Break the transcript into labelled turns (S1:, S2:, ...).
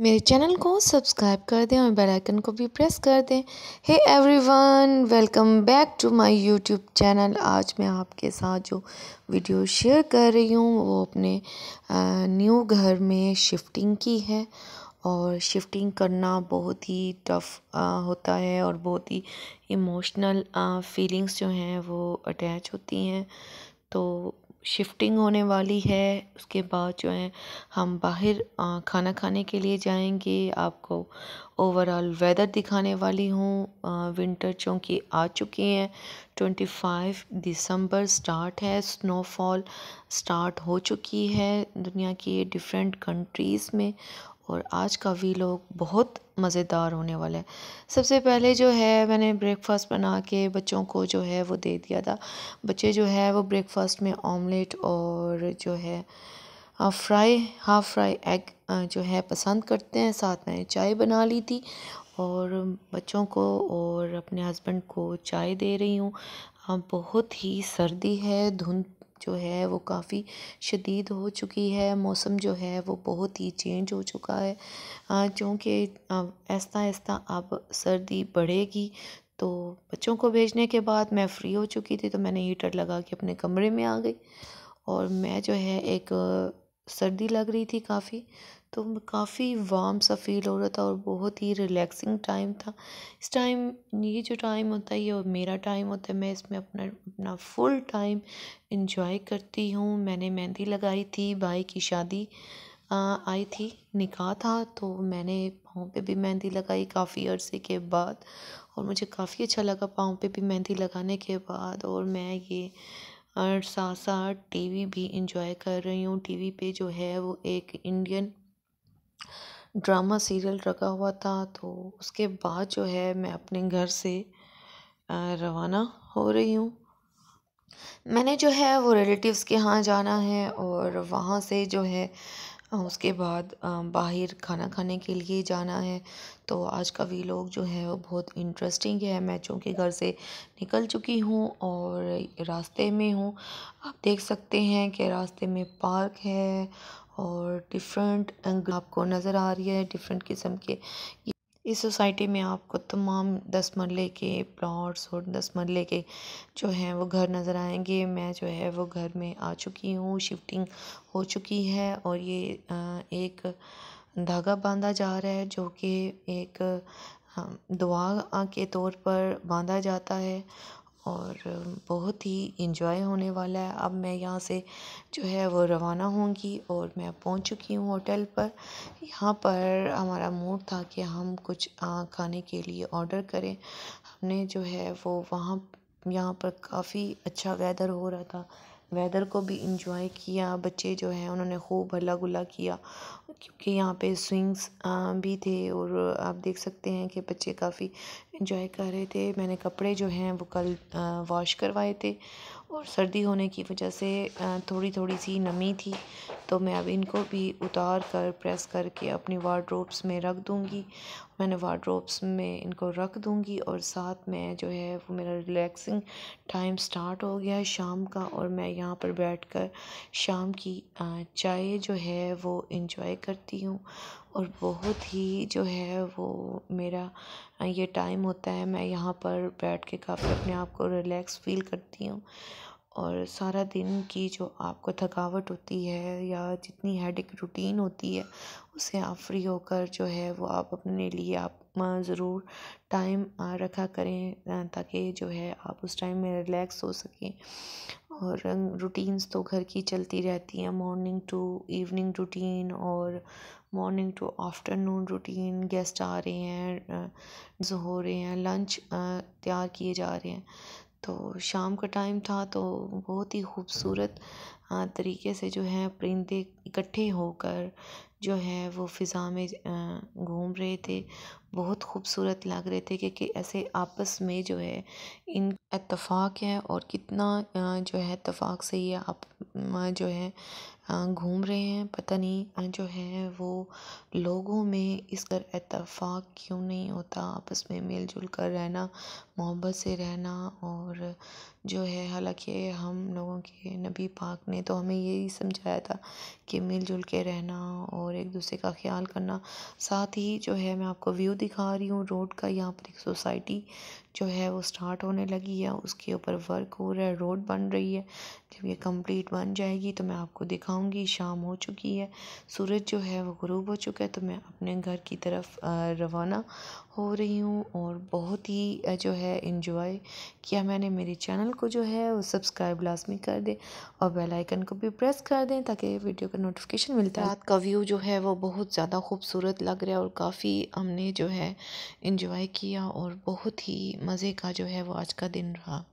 S1: मेरे चैनल को सब्सक्राइब कर दें और बेल आइकन को भी प्रेस कर दें hey everyone welcome back to my YouTube channel आज मैं आपके साथ जो वीडियो शेयर कर रही हूँ वो अपने न्यू घर में शिफ्टिंग की है और शिफ्टिंग करना बहुत ही टफ होता है और बहुत ही इमोशनल फीलिंग्स जो हैं वो अटैच होती हैं तो शिफ्टिंग होने वाली है उसके बाद जो है हम बाहर खाना खाने के लिए जाएंगे आपको ओवरऑल वेदर दिखाने वाली हूँ विंटर चूँकि आ चुकी हैं ट्वेंटी फाइव दिसंबर स्टार्ट है स्नोफॉल स्टार्ट हो चुकी है दुनिया की डिफरेंट कंट्रीज़ में और आज का लोग बहुत मज़ेदार होने वाला है सबसे पहले जो है मैंने ब्रेकफास्ट बना के बच्चों को जो है वो दे दिया था बच्चे जो है वो ब्रेकफास्ट में ऑमलेट और जो है फ्राई हाफ फ्राई एग जो है पसंद करते हैं साथ में चाय बना ली थी और बच्चों को और अपने हस्बैंड को चाय दे रही हूँ बहुत ही सर्दी है धुंध जो है वो काफ़ी शदीद हो चुकी है मौसम जो है वो बहुत ही चेंज हो चुका है क्योंकि ऐसा ऐसा अब सर्दी बढ़ेगी तो बच्चों को भेजने के बाद मैं फ़्री हो चुकी थी तो मैंने हीटर लगा के अपने कमरे में आ गई और मैं जो है एक सर्दी लग रही थी काफ़ी तो काफ़ी वार्म सा फील हो रहा था और बहुत ही रिलैक्सिंग टाइम था इस टाइम ये जो टाइम होता है ये मेरा टाइम होता है मैं इसमें अपना अपना फुल टाइम इन्जॉय करती हूँ मैंने मेहंदी लगाई थी भाई की शादी आई थी निकाह था तो मैंने पाँव पे भी मेहंदी लगाई काफ़ी अरसे के बाद और मुझे काफ़ी अच्छा लगा पाँव पे भी मेहंदी लगाने के बाद और मैं ये और साथ साथ टी वी भी इंजॉय कर रही हूँ टी वी पे जो है वो एक इंडियन ड्रामा सीरियल रखा हुआ था तो उसके बाद जो है मैं अपने घर से रवाना हो रही हूँ मैंने जो है वो रिलेटिव्स के यहाँ जाना है और वहाँ से जो है उसके बाद बाहर खाना खाने के लिए जाना है तो आज का लोग जो है वो बहुत इंटरेस्टिंग है मैं चूँकि घर से निकल चुकी हूँ और रास्ते में हूँ आप देख सकते हैं कि रास्ते में पार्क है और डिफरेंट आपको नज़र आ रही है डिफरेंट किस्म के इस सोसाइटी में आपको तमाम दस मरले के प्लॉट्स और दस मरले के जो हैं वो घर नज़र आएंगे मैं जो है वो घर में आ चुकी हूँ शिफ्टिंग हो चुकी है और ये एक धागा बांधा जा रहा है जो कि एक दुआ के तौर पर बांधा जाता है और बहुत ही इंजॉय होने वाला है अब मैं यहाँ से जो है वो रवाना होंगी और मैं पहुँच चुकी हूँ होटल पर यहाँ पर हमारा मूड था कि हम कुछ खाने के लिए ऑर्डर करें हमने जो है वो वहाँ यहाँ पर काफ़ी अच्छा वेदर हो रहा था वेदर को भी इंजॉय किया बच्चे जो हैं उन्होंने खूब हल्ला गुला किया क्योंकि यहाँ पे स्विंग्स भी थे और आप देख सकते हैं कि बच्चे काफ़ी इंजॉय कर रहे थे मैंने कपड़े जो हैं वो कल वॉश करवाए थे और सर्दी होने की वजह से थोड़ी थोड़ी सी नमी थी तो मैं अब इनको भी उतार कर प्रेस करके अपनी वार्ड्रोब्स में रख दूँगी मैंने वार्ड्रोब्स में इनको रख दूँगी और साथ में जो है वो मेरा रिलैक्सिंग टाइम स्टार्ट हो गया शाम का और मैं यहाँ पर बैठ कर शाम की चाय जो है वो इन्जॉय करती हूँ और बहुत ही जो है वो मेरा ये टाइम होता है मैं यहाँ पर बैठ के काफ़ी अपने आप को रिलैक्स फील करती हूँ और सारा दिन की जो आपको थकावट होती है या जितनी हेडिक रूटीन होती है उसे आप फ्री होकर जो है वो आप अपने लिए आप ज़रूर टाइम रखा करें ताकि जो है आप उस टाइम में रिलैक्स हो सकें और रूटीन्स तो घर की चलती रहती हैं मॉर्निंग टू इवनिंग रूटीन और morning to afternoon routine guest आ रहे हैं हो रहे हैं लंच तैयार किए जा रहे हैं तो शाम का टाइम था तो बहुत ही खूबसूरत तरीके से जो है परिंदे इकट्ठे होकर जो है वो फ़िज़ा में घूम रहे थे बहुत खूबसूरत लग रहे थे क्योंकि ऐसे आपस में जो है इन इतफाक़ है और कितना जो है इतफाक़ से ये आप जो है हाँ, घूम रहे हैं पता नहीं जो है वो लोगों में इस कर इतफाक़ क्यों नहीं होता आपस में मिल जुल कर रहना मोहब्बत से रहना और जो है हालांकि हम लोगों के नबी पाक ने तो हमें यही समझाया था कि मिल जुल के रहना और एक दूसरे का ख्याल करना साथ ही जो है मैं आपको व्यू दिखा रही हूँ रोड का यहाँ पर एक सोसाइटी जो है वो स्टार्ट होने लगी है उसके ऊपर वर्क हो रहा है रोड बन रही है जब ये कंप्लीट बन जाएगी तो मैं आपको दिखा खाऊंगी शाम हो चुकी है सूरज जो है वो गरूब हो चुका है तो मैं अपने घर की तरफ रवाना हो रही हूँ और बहुत ही जो है इन्जॉय किया मैंने मेरे चैनल को जो है वो सब्सक्राइब लाजमी कर दें और बेल आइकन को भी प्रेस कर दें ताकि वीडियो का नोटिफिकेशन मिलता है रात का व्यू जो है वो बहुत ज़्यादा खूबसूरत लग रहा है और काफ़ी हमने जो है इन्जॉय किया और बहुत ही मज़े का जो है वो आज का दिन रहा